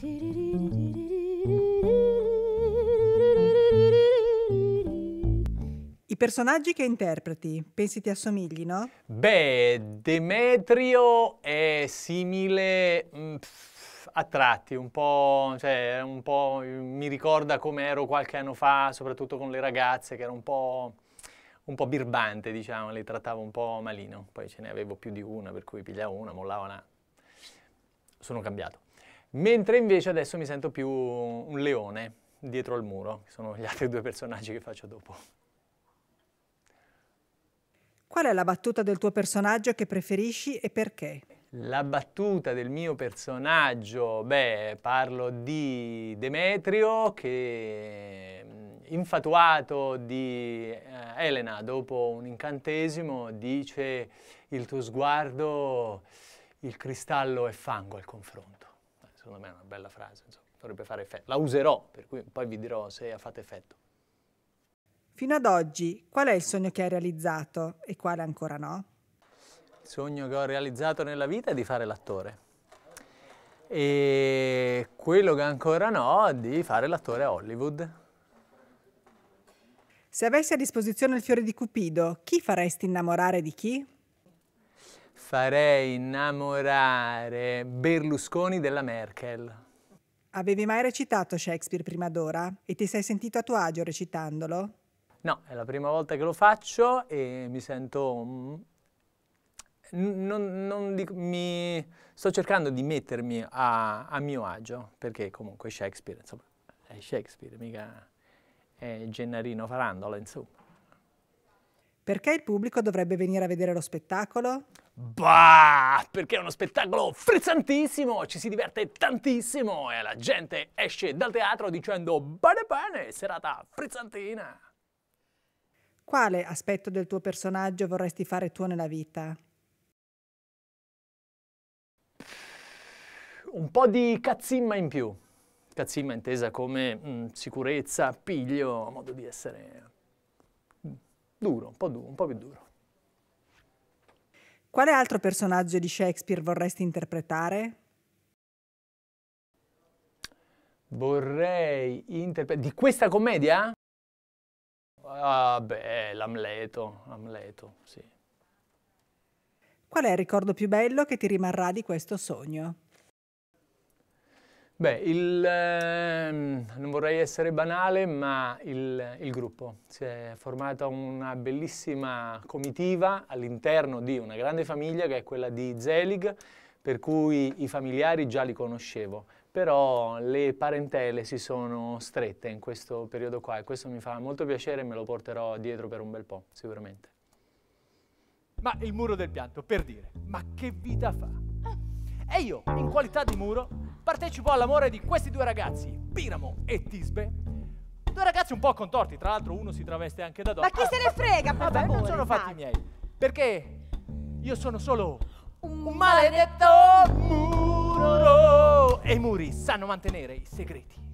I personaggi che interpreti, pensi ti assomiglino? Beh, Demetrio è simile mh, mm, a tratti, un po', cioè, un po' mi ricorda come ero qualche anno fa, soprattutto con le ragazze, che ero un po' un po' birbante, diciamo, le trattavo un po' malino, poi ce ne avevo più di una, per cui pigliavo una, mollavo una. Sono cambiato mentre invece adesso mi sento più un leone dietro al muro, che sono gli altri due personaggi che faccio dopo. Qual è la battuta del tuo personaggio che preferisci e perché? La battuta del mio personaggio, beh, parlo di Demetrio che mm, infatuato di eh, Elena dopo un incantesimo dice il tuo sguardo, il cristallo è fango al confronto secondo me è una bella frase, insomma, dovrebbe fare effetto. La userò, per cui poi vi dirò se ha fatto effetto. Fino ad oggi, qual è il sogno che hai realizzato e quale ancora no? Il sogno che ho realizzato nella vita è di fare l'attore. E quello che ancora no è di fare l'attore a Hollywood. Se avessi a disposizione il fiore di Cupido, chi faresti innamorare di chi? farei innamorare Berlusconi della Merkel. Avevi mai recitato Shakespeare prima d'ora? E ti sei sentito a tuo agio recitandolo? No, è la prima volta che lo faccio e mi sento... Mm, non, non dico, mi... Sto cercando di mettermi a, a, mio agio, perché comunque Shakespeare, insomma, è Shakespeare, mica è Gennarino Farandola, insomma. Perché il pubblico dovrebbe venire a vedere lo spettacolo? Bah, perché è uno spettacolo frizzantissimo, ci si diverte tantissimo e la gente esce dal teatro dicendo bene bene, serata frizzantina. Quale aspetto del tuo personaggio vorresti fare tuo nella vita? Un po' di cazzimma in più. Cazzimma intesa come mh, mm, sicurezza, piglio, modo di essere mm, duro, un po', du- un po' più duro. Quale altro personaggio di Shakespeare vorresti interpretare? Vorrei interpretare... Di questa commedia? Ah beh, l'Amleto, Amleto, sì. Qual è il ricordo più bello che ti rimarrà di questo sogno? Beh, il, ehm, non vorrei essere banale, ma il, il, gruppo. Si è formata una bellissima comitiva all'interno di una grande famiglia che è quella di Zelig, per cui i familiari già li conoscevo, però le parentele si sono strette in questo periodo qua e questo mi fa molto piacere e me lo porterò dietro per un bel po', sicuramente. Ma il muro del pianto, per dire, ma che vita fa? E io, in qualità di muro, partecipò all'amore di questi due ragazzi, Piramo e Tisbe. Due ragazzi un po' contorti, tra l'altro uno si traveste anche da donna. Ma chi se ne frega, per vabbè, favore, non sono fatti miei, perché io sono solo un maledetto muro e i muri sanno mantenere i segreti.